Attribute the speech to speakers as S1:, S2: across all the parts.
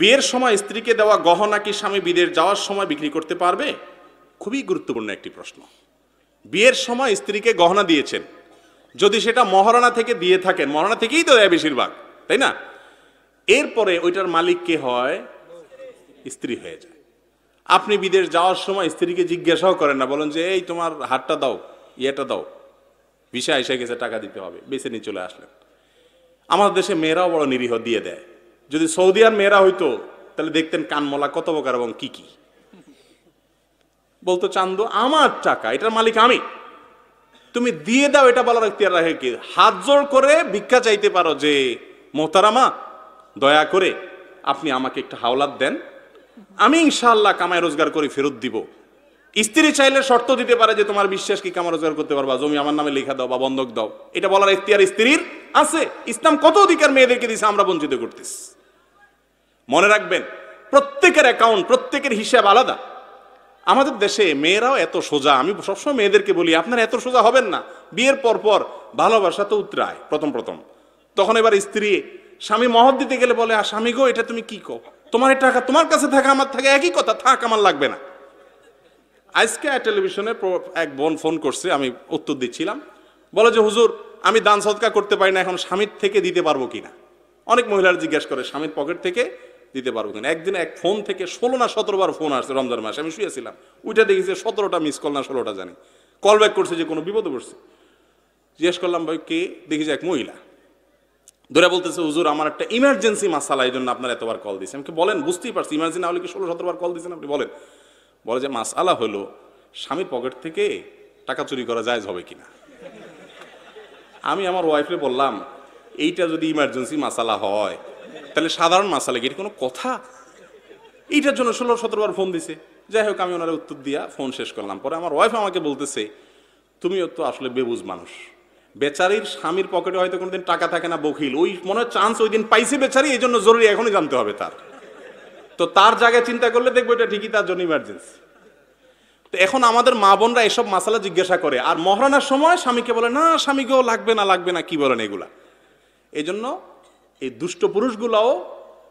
S1: বিয়ের সময় স্ত্রীকে দেওয়া গহনা কি স্বামী বিদেশ যাওয়ার সময় বিক্রি করতে পারবে খুবই গুরুত্বপূর্ণ একটি প্রশ্ন বিয়ের সময় স্ত্রীকে গহনা দিয়েছেন যদি সেটা মহারণা থেকে দিয়ে থাকেন মহারণা থেকেই তো দেয় বেশিরভাগ তাই না এরপরে ওইটার মালিক কে হয় স্ত্রী হয়ে যায় আপনি বিদেশ যাওয়ার সময় স্ত্রীকে জিজ্ঞাসাও করেন না বলেন যে এই তোমার হাতটা দাও ইয়েটা দাও ভিসা এসে গেছে টাকা দিতে হবে বেছে নিয়ে চলে আসলেন আমাদের দেশে মেয়েরাও বড় নিরীহ দিয়ে দেয় যদি সৌদিয়ার মেয়েরা হইতো তাহলে দেখতেন কানমলা কত প্রকার এবং কি কি বলতো চান্দ আমার টাকা এটার মালিক আমি তুমি দিয়ে দাও এটা বলার এখতিয়ার রাখে কি হাত জোর করে ভিক্ষা চাইতে পারো যে মোহতারামা দয়া করে আপনি আমাকে একটা হাওলাত দেন আমি ইনশাআল্লাহ কামায় রোজগার করে ফেরত দিব স্ত্রী চাইলে শর্ত দিতে পারে যে তোমার বিশ্বাস কি কামা রোজগার করতে পারবা জমি আমার নামে লেখা দাও বা বন্ধক দাও এটা বলার এখতিয়ার স্ত্রীর আছে ইসলাম কত অধিকার মেয়েদেরকে দিছে আমরা বঞ্চিত করতেছি মনে রাখবেন প্রত্যেকের অ্যাকাউন্ট প্রত্যেকের হিসাব আলাদা আমাদের দেশে মেয়েরাও এত সোজা আমি সবসময় মেয়েদেরকে বলি আপনারা এত সোজা হবেন না বিয়ের পর পর ভালোবাসা তো উত্তরায় প্রথম প্রথম তখন এবার স্ত্রী স্বামী মহৎ দিতে গেলে বলে আর স্বামী গো এটা তুমি কি কো তোমার টাকা তোমার কাছে থাকা আমার থাকে একই কথা থাক আমার লাগবে না আজকে টেলিভিশনে এক বোন ফোন করছে আমি উত্তর দিচ্ছিলাম বলে যে হুজুর আমি দান সৎকার করতে পারি না এখন স্বামীর থেকে দিতে পারবো কিনা অনেক মহিলার জিজ্ঞেস করে স্বামীর পকেট থেকে দিতে পারবো কিনা একদিন এক ফোন থেকে ষোলো না সতেরোবার ফোন আসছে রমজান মাসে আমি শুয়েছিলাম ওইটা দেখেছি সতেরোটা মিস কল না ষোলোটা জানি কল ব্যাক করছে যে কোনো বিপদে পড়ছে জিজ্ঞেস করলাম ভাই কে যে এক মহিলা ধরে বলতেছে হুজুর আমার একটা ইমার্জেন্সি মাসালা এই জন্য আপনার এতবার কল দিয়েছে আমি বলেন বুঝতেই পারছি ইমার্জেন্সি না হলে কি ষোলো বার কল দিয়েছেন আপনি বলেন বলে যে মাসালা হলো স্বামীর পকেট থেকে টাকা চুরি করা যায় হবে কিনা আমি আমার ওয়াইফে বললাম এইটা যদি ইমার্জেন্সি মাসালা হয় তাহলে সাধারণ মাসালে এর কোনো কথা এইটার জন্য ষোলো সতেরোবার ফোন দিছে যাই হোক আমি ওনারা উত্তর দিয়া ফোন শেষ করলাম পরে আমার ওয়াইফ আমাকে বলতেছে তুমিও তো আসলে বেবুজ মানুষ বেচারির স্বামীর পকেটে হয়তো কোনোদিন টাকা থাকে না বকিল ওই মনে হয় চান্স ওই দিন পাইছে বেচারি এই জন্য জরুরি এখনই জানতে হবে তার তো তার জায়গায় চিন্তা করলে দেখবো এটা ঠিকই তার জন্য ইমার্জেন্সি তো এখন আমাদের মা বোনরা এসব মাসালা জিজ্ঞাসা করে আর মহারানার সময় স্বামীকে বলে না স্বামীকেও লাগবে না লাগবে না কি বলেন এগুলা এই জন্য এই দুষ্ট পুরুষগুলাও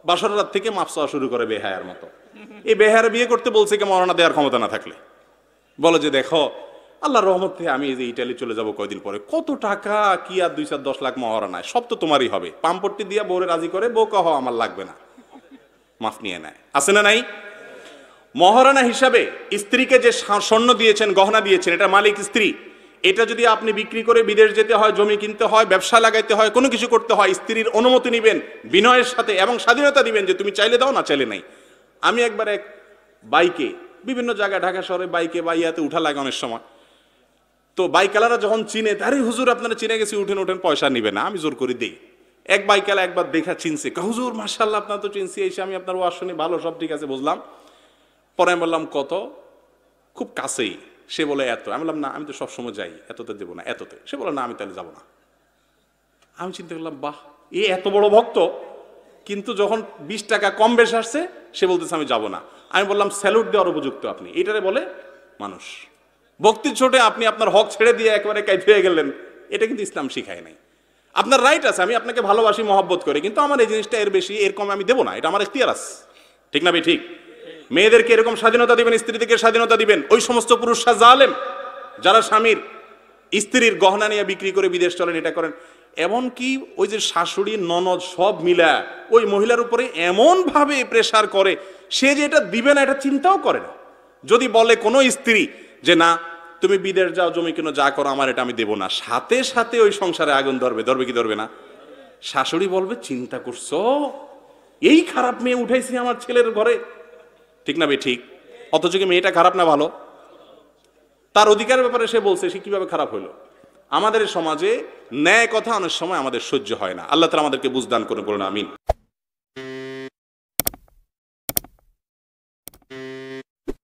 S1: বাসর রাত থেকে মাফ চাওয়া শুরু করে বেহায়ার মতো এই বেহায়ার বিয়ে করতে বলছে কি মরণা দেওয়ার ক্ষমতা না থাকলে বলো যে দেখো আল্লাহর রহমত থেকে আমি এই যে ইটালি চলে যাব কয়দিন পরে কত টাকা কি আর দুই চার দশ লাখ মহারণায় সব তো তোমারই হবে পাম্পটি দিয়া বউরে রাজি করে বউ কহ আমার লাগবে না মাফ নিয়ে নেয় আছে না নাই মহারানা হিসাবে স্ত্রীকে যে স্বর্ণ দিয়েছেন গহনা দিয়েছেন এটা মালিক স্ত্রী এটা যদি আপনি বিক্রি করে বিদেশ যেতে হয় জমি কিনতে হয় ব্যবসা লাগাইতে হয় কোনো কিছু করতে হয় স্ত্রীর অনুমতি নেবেন বিনয়ের সাথে এবং স্বাধীনতা দিবেন যে তুমি চাইলে দাও না চাইলে নাই আমি একবার এক বাইকে বিভিন্ন জায়গায় ঢাকা শহরে বাইকে বা ইয়াতে উঠা লাগে অনেক সময় তো বাইকালারা যখন চিনে তারই হুজুর আপনারা চিনে গেছি উঠেন উঠেন পয়সা নিবে না আমি জোর করে দিই এক বাইকালা একবার দেখা চিনছে হুজুর মার্শাল্লাহ আপনার তো চিনছি এসে আমি আপনার ওয়াশ শুনি ভালো সব ঠিক আছে বুঝলাম পরে আমি বললাম কত খুব কাছেই সে বলে এত আমি বললাম না আমি তো সবসময় যাই এততে দেবো না এততে সে বলে না আমি তাহলে যাবো না আমি চিন্তা করলাম বাহ এ এত বড় ভক্ত কিন্তু যখন বিশ টাকা কম বেশ আসছে সে বলতেছে আমি যাব না আমি বললাম স্যালুট দেওয়ার উপযুক্ত আপনি এটারে বলে মানুষ ভক্তির ছোটে আপনি আপনার হক ছেড়ে দিয়ে একেবারে কাইফিয়ে গেলেন এটা কিন্তু ইসলাম শিখায় নাই আপনার রাইট আছে আমি আপনাকে ভালোবাসি মহব্বত করে কিন্তু আমার এই জিনিসটা এর বেশি এর কম আমি দেবো না এটা আমার এখতিয়ার আছে ঠিক না ভাই ঠিক মেয়েদেরকে এরকম স্বাধীনতা দিবেন স্ত্রীদেরকে স্বাধীনতা দিবেন ওই সমস্ত পুরুষরা জালেম যারা স্বামীর স্ত্রীর গহনা নিয়ে বিক্রি করে বিদেশ চলেন এটা করেন এমনকি ওই যে শাশুড়ি ননদ সব মিলা ওই মহিলার উপরে এমনভাবে প্রেশার করে সে যে এটা দিবে না এটা চিন্তাও করে না যদি বলে কোনো স্ত্রী যে না তুমি বিদেশ যাও জমি কেন যা করো আমার এটা আমি দেবো না সাথে সাথে ওই সংসারে আগুন ধরবে ধরবে কি ধরবে না শাশুড়ি বলবে চিন্তা করছো এই খারাপ মেয়ে উঠাইছি আমার ছেলের ঘরে ঠিক না বে ঠিক অথচ কি মেয়েটা খারাপ না ভালো তার অধিকার ব্যাপারে সে বলছে সে কিভাবে খারাপ হইলো আমাদের সমাজে ন্যায় কথা অনেক সময় আমাদের সহ্য হয় না আল্লাহ তালা আমাদেরকে বুঝদান করে বলুন আমিন